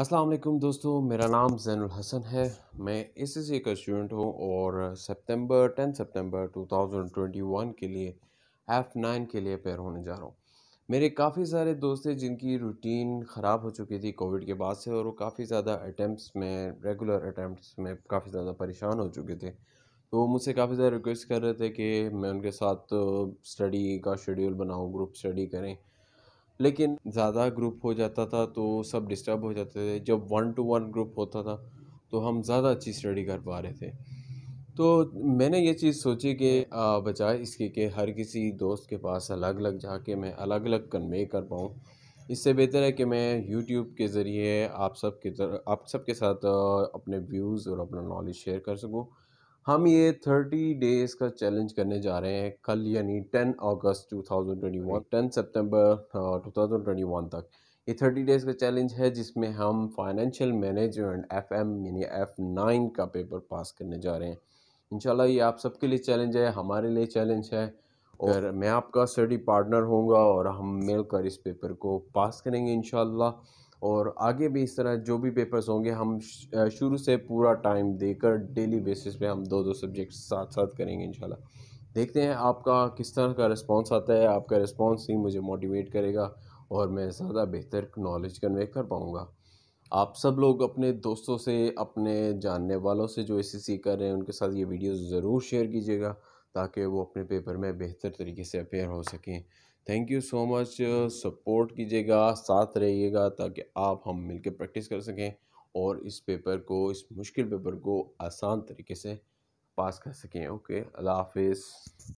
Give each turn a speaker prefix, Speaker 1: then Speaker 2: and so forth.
Speaker 1: अस्सलाम वालेकुम दोस्तों मेरा नाम जैनुल हसन है मैं एस एस का स्टूडेंट हूँ और सितंबर टेन सितंबर 2021 के लिए एफ़ नाइन के लिए पैर होने जा रहा हूँ मेरे काफ़ी सारे दोस्त हैं जिनकी रूटीन ख़राब हो चुकी थी कोविड के बाद से और वो काफ़ी ज़्यादा अटैम्प्ट में रेगुलर अटैम्प्ट में काफ़ी ज़्यादा परेशान हो चुके थे तो वो मुझसे काफ़ी ज़्यादा रिक्वेस्ट कर रहे थे कि मैं उनके साथ स्टडी का शेड्यूल बनाऊँ ग्रुप स्टडी करें लेकिन ज़्यादा ग्रुप हो जाता था तो सब डिस्टर्ब हो जाते थे जब वन टू वन ग्रुप होता था तो हम ज़्यादा अच्छी स्टडी कर पा रहे थे तो मैंने ये चीज़ सोची कि बजाय इसके कि हर किसी दोस्त के पास अलग अलग जाके मैं अलग अलग कन्वे कर पाऊँ इससे बेहतर है कि मैं यूट्यूब के ज़रिए आप सब के आप सब के साथ अपने व्यूज़ और अपना नॉलेज शेयर कर सकूँ हम ये थर्टी डेज़ का चैलेंज करने जा रहे हैं कल यानी टेन अगस्त two thousand twenty one ten September हाँ, टू थाउजेंड ट्वेंटी वन तक ये थर्टी डेज़ का चैलेंज है जिसमें हम फाइनेंशियल मैनेजमेंट एफ एम यानी एफ नाइन का पेपर पास करने जा रहे हैं इंशाल्लाह ये आप सबके लिए चैलेंज है हमारे लिए चैलेंज है और मैं आपका स्टडी पार्टनर होऊंगा और हम मिलकर इस पेपर को पास करेंगे इंशाल्लाह और आगे भी इस तरह जो भी पेपर्स होंगे हम शुरू से पूरा टाइम देकर डेली बेसिस पे हम दो दो सब्जेक्ट साथ साथ करेंगे इन देखते हैं आपका किस तरह का रिस्पॉन्स आता है आपका रिस्पॉन्स ही मुझे मोटिवेट करेगा और मैं ज़्यादा बेहतर नॉलेज कन्वे कर पाऊँगा आप सब लोग अपने दोस्तों से अपने जानने वालों से जो एस सीख कर रहे हैं उनके साथ ये वीडियो ज़रूर शेयर कीजिएगा ताकि वो अपने पेपर में बेहतर तरीके से अपेयर हो सकें thank you so much support कीजिएगा साथ रहिएगा ताकि आप हम मिलकर प्रैक्टिस कर सकें और इस पेपर को इस मुश्किल पेपर को आसान तरीके से पास कर सकें ओके अल्लाह हाफ